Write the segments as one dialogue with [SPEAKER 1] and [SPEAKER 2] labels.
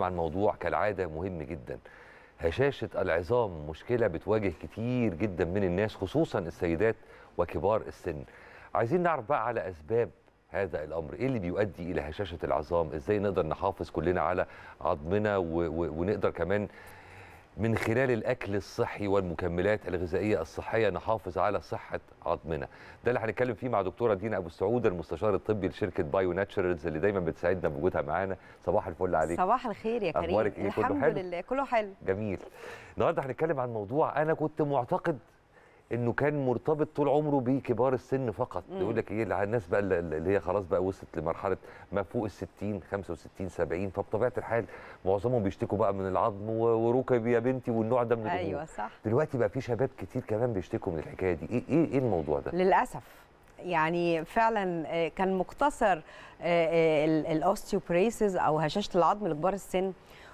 [SPEAKER 1] طبعا موضوع كالعاده مهم جدا هشاشه العظام مشكله بتواجه كتير جدا من الناس خصوصا السيدات وكبار السن عايزين نعرف بقى على اسباب هذا الامر ايه اللي بيؤدي الى هشاشه العظام ازاي نقدر نحافظ كلنا على عظمنا ونقدر كمان من خلال الأكل الصحي والمكملات الغذائية الصحية نحافظ على صحة عظمنا ده اللي هنتكلم فيه مع دكتورة دينا أبو السعود المستشار الطبي لشركة بايو ناتشرالز اللي دايما بتساعدنا بوجودها معانا صباح الفل عليك
[SPEAKER 2] صباح الخير يا كريم أخبارك إيه؟ الحمد كله حلو؟ لله كله حلو
[SPEAKER 1] جميل النهارده هنتكلم عن موضوع أنا كنت معتقد انه كان مرتبط طول عمره بكبار السن فقط يقول لك ايه الناس بقى اللي هي خلاص بقى وصلت لمرحله ما فوق ال 60 65 70 فبطبيعه الحال معظمهم بيشتكوا بقى من العظم وركب يا بنتي والنوع ده من الامور ايوه صح دلوقتي بقى في شباب كتير كمان بيشتكوا من الحكايه دي ايه ايه, إيه الموضوع ده
[SPEAKER 2] للاسف يعني فعلا آه، كان مقتصر آه، آه، الاوستيوبريسز او هشاشه العظم لكبار السن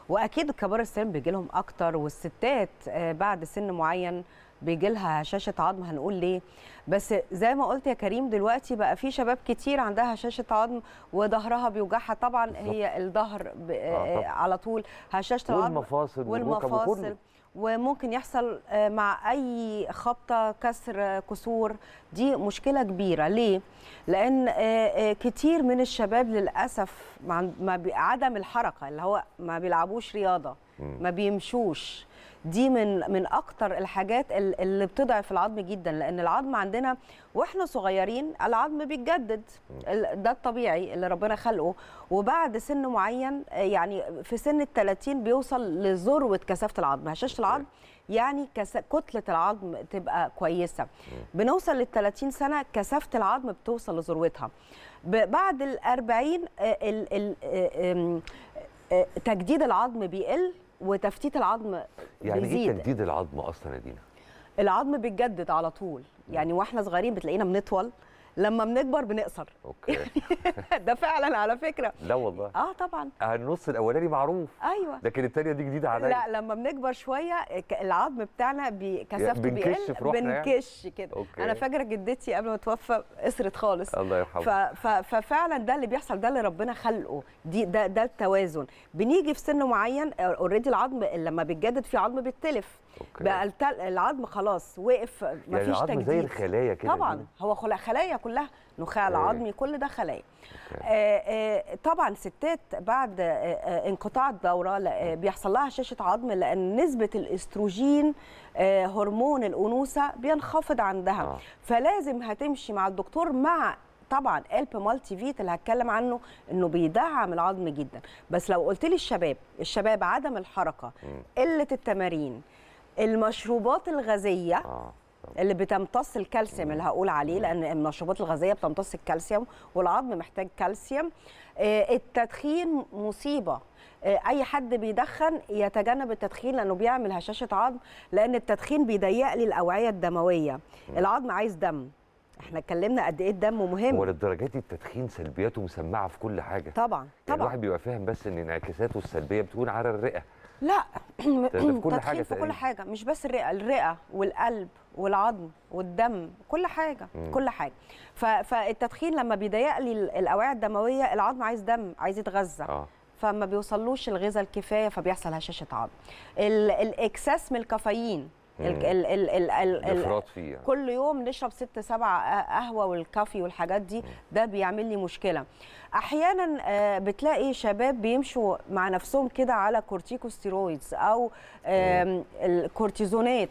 [SPEAKER 2] واكيد كبار السن بيجي لهم اكتر والستات آه، بعد سن معين بيجي لها هشاشه عظم هنقول ليه بس زي ما قلت يا كريم دلوقتي بقى في شباب كتير عندها هشاشه عظم وظهرها بيوجعها طبعا بالزبط. هي الظهر آه،, آه على طول هشاشه العظم والمفاصل والمفاصل وممكن يحصل آه، مع اي خبطه كسر كسور دي مشكله كبيره ليه لان آه، آه، كتير من الشباب للاسف عدم الحركه اللي هو ما بيلعبوش رياضه ما بيمشوش دي من من اكتر الحاجات اللي بتضعف العظم جدا لان العظم عندنا واحنا صغيرين العظم بيتجدد ده الطبيعي اللي ربنا خلقه وبعد سن معين يعني في سن ال 30 بيوصل لذروه كثافه العظم هشاشه العظم يعني كس... كتله العظم تبقى كويسه بنوصل لل 30 سنه كثافه العظم بتوصل لذروتها بعد آه، ال 40 آه، آه، تجديد العظم بيقل وتفتيت العظم يعني إيه بيزيد. ايه تجديد
[SPEAKER 1] العظم اصلا يا دينا؟
[SPEAKER 2] العظم بيتجدد على طول يعني واحنا صغيرين بتلاقينا بنطول لما بنكبر بنقصر اوكي ده فعلا على فكره لا والله اه طبعا
[SPEAKER 1] آه، النص الاولاني معروف ايوه لكن الثانيه دي جديده عليا لا
[SPEAKER 2] لما بنكبر شويه العظم بتاعنا كثافته بيقل يعني؟ بنكش كده أوكي. انا فاكره جدتي قبل ما توفى قصرت خالص الله يرحمها ففعلا ده اللي بيحصل ده اللي ربنا خلقه دي ده ده التوازن بنيجي في سن معين اوريدي آه، العظم لما بيتجدد في عظم بيتلف بقى العظم خلاص وقف يعني مفيش يعني العظم تجديد زي الخلايا كده طبعا هو خلايا كلها نخاع العظمي كل ده خلايا آه، آه، طبعا ستات بعد آه، انقطاع الدوره بيحصل لها هشاشه عظم لان نسبه الاستروجين هرمون الانوثه بينخفض عندها فلازم هتمشي مع الدكتور مع طبعا الب مالتي فيت اللي هتكلم عنه انه بيدعم العظم جدا بس لو قلت لي الشباب الشباب عدم الحركه قله التمارين المشروبات الغازيه آه. اللي بتمتص الكالسيوم اللي هقول عليه لان المشروبات الغازيه بتمتص الكالسيوم والعظم محتاج كالسيوم آه، التدخين مصيبه آه، اي حد بيدخن يتجنب التدخين لانه بيعمل هشاشه عظم لان التدخين بيضيق لي الاوعيه الدمويه العظم عايز دم احنا اتكلمنا قد ايه الدم مهم
[SPEAKER 1] وللدرجه دي التدخين سلبياته مسمعه في كل حاجه طبعا يعني طبعا يعني الواحد بيبقى فاهم بس ان انعكاساته السلبيه بتكون على الرئه
[SPEAKER 2] لا في كل حاجه في كل حاجه مش بس الرئه الرئه والقلب والعظم والدم كل حاجه مم. كل حاجه فالتدخين لما بيضيق لي الاوعيه الدمويه العظم عايز دم عايز يتغذى آه. فما بيوصلوش الغذاء الكفايه فبيحصل هشاشه عظم الاكساس من الكافيين ال ال ال ال ال الافراط فيه يعني. كل يوم نشرب ست سبع قهوه والكافي والحاجات دي ده بيعمل لي مشكله احيانا آه، بتلاقي شباب بيمشوا مع نفسهم كده على كورتيكوستيرويدز او الكورتيزونات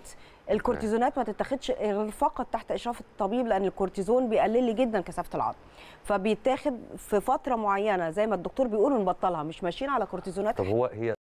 [SPEAKER 2] الكورتيزونات ما تتاخدش غير فقط تحت اشراف الطبيب لان الكورتيزون بيقلل لي جدا كثافه العظم فبيتاخد في فتره معينه زي ما الدكتور بيقول نبطلها مش ماشيين على كورتيزونات طب هو
[SPEAKER 1] هي